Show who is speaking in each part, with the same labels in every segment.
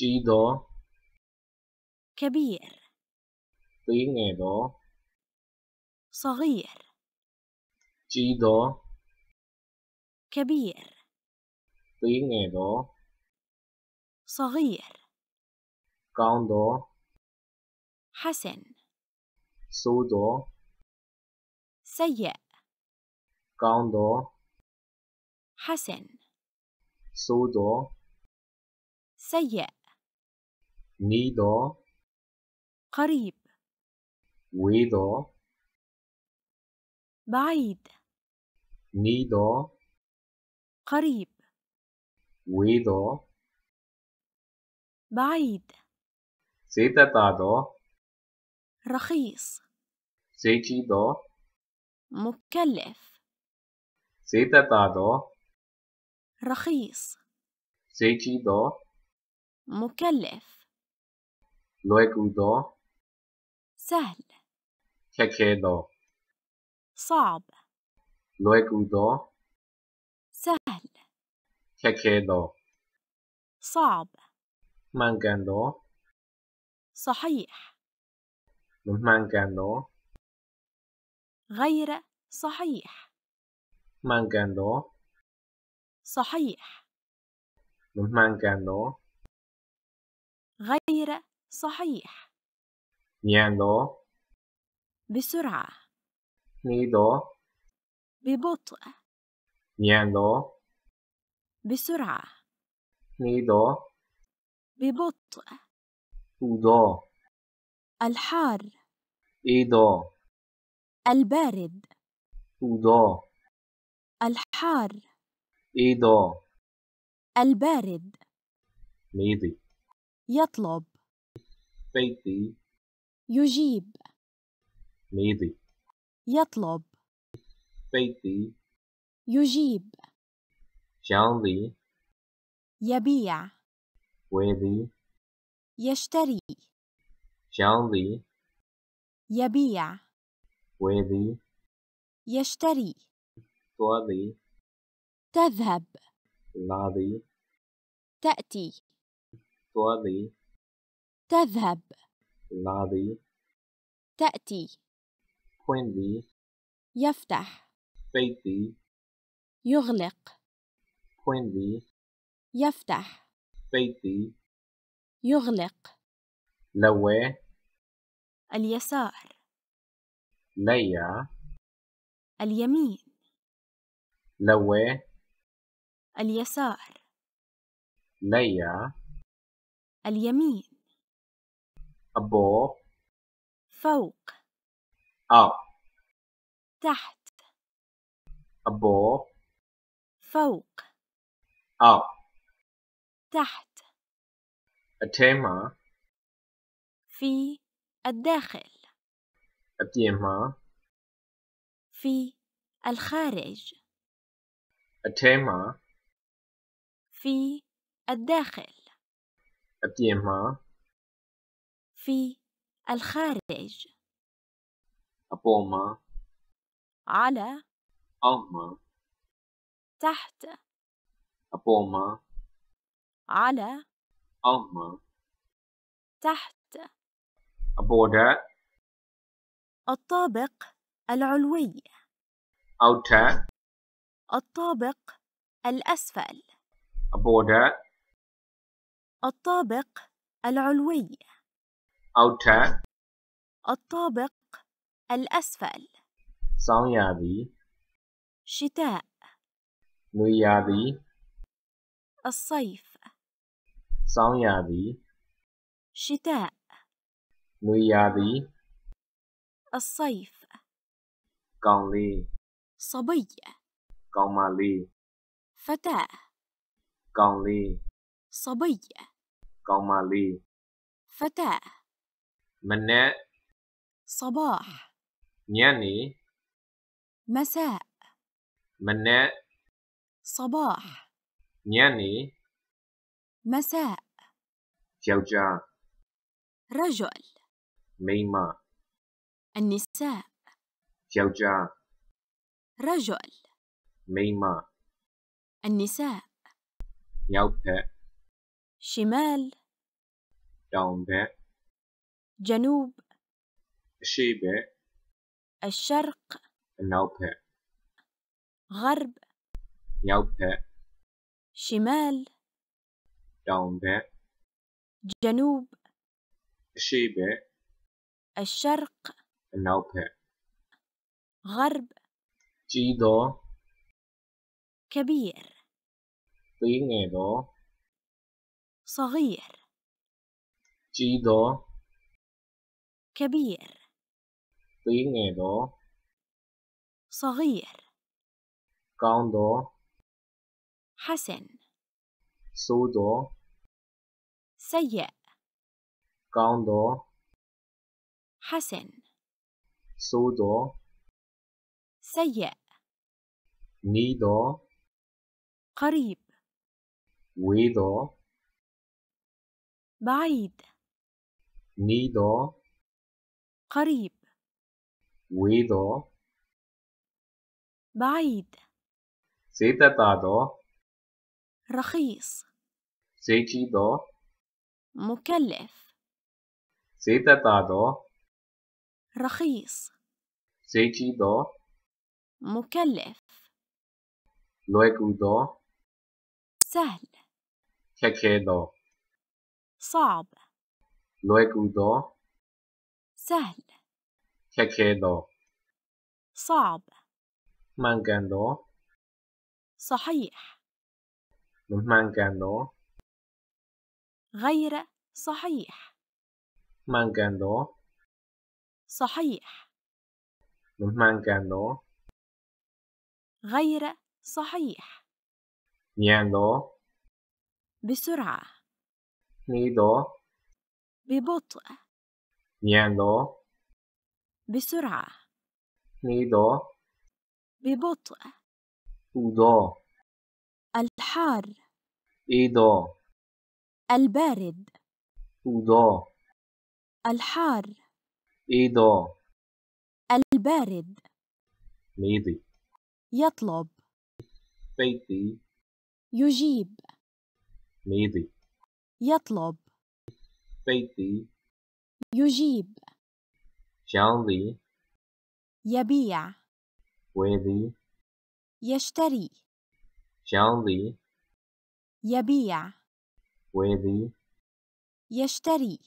Speaker 1: جيدو
Speaker 2: كبير
Speaker 1: تينيدو
Speaker 2: صغير
Speaker 1: جيدو
Speaker 2: كبير
Speaker 1: تينيدو
Speaker 2: صغير
Speaker 1: كاوندو حسن سودو سيء كاوندو حسن سودو
Speaker 2: سيء
Speaker 1: نيدا قريب ويدو
Speaker 2: بعيد
Speaker 1: نيدا قريب ويدو
Speaker 2: بعيد
Speaker 1: سيتا تادو
Speaker 2: رخيص
Speaker 1: سيتي دو
Speaker 2: مكلف
Speaker 1: سيتا تادو
Speaker 2: رخيص
Speaker 1: سيتي دو
Speaker 2: مكلف
Speaker 1: Luego do. سهل. دو صعب. Luego do.
Speaker 2: سهل. دو صعب. دو صحيح.
Speaker 1: دو
Speaker 2: غير صحيح. دو صحيح.
Speaker 1: دو
Speaker 2: غير صحيح.
Speaker 1: Niendo. بسرعة. Nido. ببطء. Niendo. بسرعة. Nido.
Speaker 2: ببطء.
Speaker 1: ودو الحار. إيدو
Speaker 2: البارد.
Speaker 1: ودو
Speaker 2: الحار. إيدو البارد. ميدي يطلب
Speaker 1: بيتي
Speaker 2: يجيب ميضي يطلب بيتي يجيب
Speaker 1: شانلي
Speaker 2: يبيع ويدي يشتري
Speaker 1: شانلي
Speaker 2: يبيع ويدي يشتري طوالي تذهب
Speaker 1: لادي
Speaker 2: تأتي طوالي تذهب
Speaker 1: الماضي
Speaker 2: تأتي
Speaker 1: كويندي
Speaker 2: يفتح بيتي يغلق
Speaker 1: كويندي
Speaker 2: يفتح
Speaker 1: بيتي
Speaker 2: يغلق
Speaker 1: لوى اليسار ليا اليمين لوى
Speaker 2: اليسار
Speaker 1: ليا
Speaker 2: اليمين above فوق أو آه. تحت
Speaker 1: above
Speaker 2: فوق أو آه. تحت
Speaker 1: التيمة
Speaker 2: في الداخل
Speaker 1: التيمة
Speaker 2: في الخارج
Speaker 1: التيمة
Speaker 2: في الداخل
Speaker 1: التيمة
Speaker 2: في الخارج
Speaker 1: أبوما على أما تحت أبوما على أما تحت أبودا
Speaker 2: الطابق العلوي
Speaker 1: أوتا
Speaker 2: الطابق الأسفل
Speaker 1: أبودا
Speaker 2: الطابق العلوي
Speaker 1: أوتار
Speaker 2: الطابق الأسفل
Speaker 1: صونيادي شتاء نويادي
Speaker 2: الصيف
Speaker 1: صونيادي شتاء نويادي
Speaker 2: الصيف
Speaker 1: كونلي صبي كونمالي فتاة كونلي صبي كونمالي
Speaker 2: فتاة مناء صباح
Speaker 1: نياني مساء مناء
Speaker 2: صباح
Speaker 1: نياني مساء جوجا رجل ميما
Speaker 2: النساء جوجا رجل ميما النساء
Speaker 1: يوبة
Speaker 2: شمال
Speaker 1: دومبة جنوب شيبة الشرق نوبة غرب نوبة
Speaker 2: شمال دونبة جنوب
Speaker 1: شيبة
Speaker 2: الشرق نوبة غرب
Speaker 1: جيدو
Speaker 2: كبير
Speaker 1: طينيدو
Speaker 2: صغير
Speaker 1: جيدو
Speaker 2: كبير
Speaker 1: بيني طيب،
Speaker 2: صغير
Speaker 1: كاندو حسن سودو سيء كوندو حسن سودو سيء نيدو قريب ويدو
Speaker 2: بعيد
Speaker 1: نيدو قريب ويدو
Speaker 2: بعيد
Speaker 1: سيتا تادو
Speaker 2: رخيص
Speaker 1: سيجي دو
Speaker 2: مكلف
Speaker 1: سيتا تادو
Speaker 2: رخيص
Speaker 1: سيجي دو
Speaker 2: مكلف
Speaker 1: لويكو دو سهل كاكي دو صعب لويكو دو سهل تكيدو صعب مانكاندو
Speaker 2: صحيح
Speaker 1: مانكاندو
Speaker 2: غير صحيح
Speaker 1: مانكاندو
Speaker 2: صحيح
Speaker 1: مانكاندو
Speaker 2: غير صحيح
Speaker 1: نياندو بسرعة نيدو
Speaker 2: ببطء
Speaker 1: مياندو بسرعة ميدو ببطء ودو
Speaker 2: الحار إيدو البارد ودو الحار إيدو البارد ميدي يطلب
Speaker 1: بيتي
Speaker 2: يجيب ميدي يطلب
Speaker 1: بيتي
Speaker 2: يجيب
Speaker 1: جاندي
Speaker 2: يبيع ويدي يشتري
Speaker 1: جاندي
Speaker 2: يبيع ويدي يشتري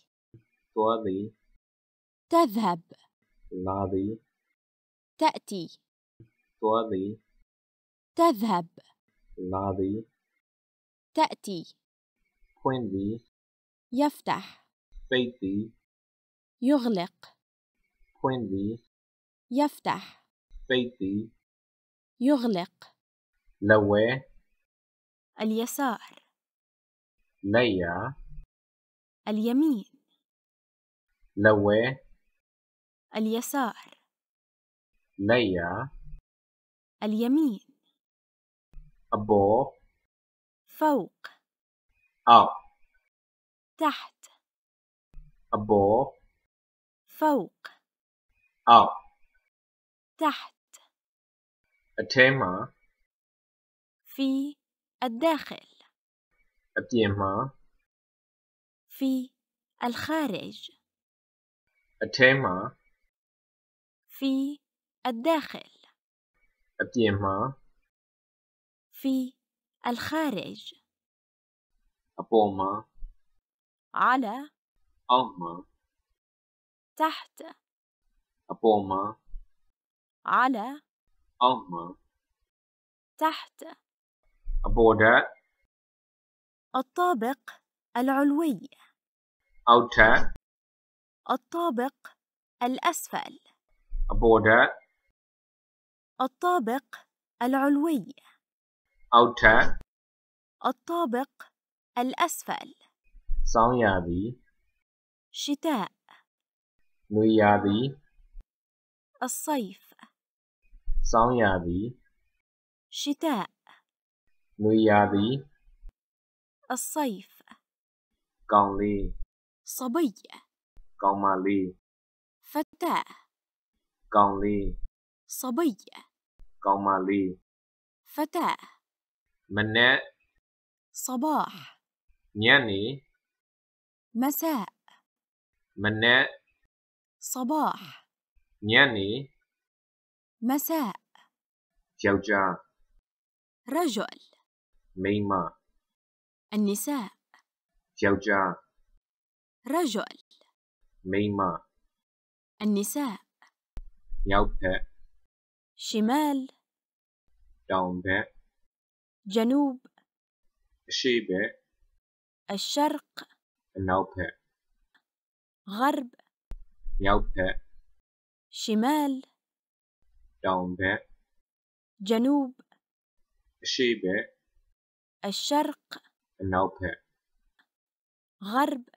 Speaker 2: طولي تذهب
Speaker 1: لادي
Speaker 2: تأتي طولي تذهب
Speaker 1: لادي
Speaker 2: تأتي
Speaker 1: كويندي
Speaker 2: يفتح
Speaker 1: بيتي
Speaker 2: يغلق كوينلي يفتح
Speaker 1: بيتي
Speaker 2: يغلق لوى اليسار
Speaker 1: ليا اليمين لوى
Speaker 2: اليسار
Speaker 1: ليا اليمين أبو فوق أ تحت أبو فوق up آه. تحت التيمة
Speaker 2: في الداخل
Speaker 1: التيمة
Speaker 2: في الخارج
Speaker 1: التيمة
Speaker 2: في الداخل
Speaker 1: التيمة
Speaker 2: في الخارج
Speaker 1: أبوما على أما تحت أبوما على alma تحت أبودا
Speaker 2: الطابق العلوي
Speaker 1: أوتا
Speaker 2: الطابق الأسفل
Speaker 1: أبودا
Speaker 2: الطابق العلوي
Speaker 1: أوتا
Speaker 2: الطابق الأسفل
Speaker 1: ဆောင်းရာသီ شتاء လွေရာသီ الصيف ဆောင်းရာသီ شتاء လွေရာသီ الصيف ကောင်လေး صبية ကောင်မလေး فتاة ကောင်လေး صبية ကောင်မလေး فتاة မနက် صباح ညနေ مساء မနက်
Speaker 2: صباح
Speaker 1: نياني مساء جوجا رجل ميما النساء جوجا رجل ميما النساء يوبة
Speaker 2: شمال دومبة جنوب
Speaker 1: شيبة
Speaker 2: الشرق نوبة غرب يوباء شمال
Speaker 1: دونباء جنوب شيباء
Speaker 2: الشرق
Speaker 1: نوباء
Speaker 2: غرب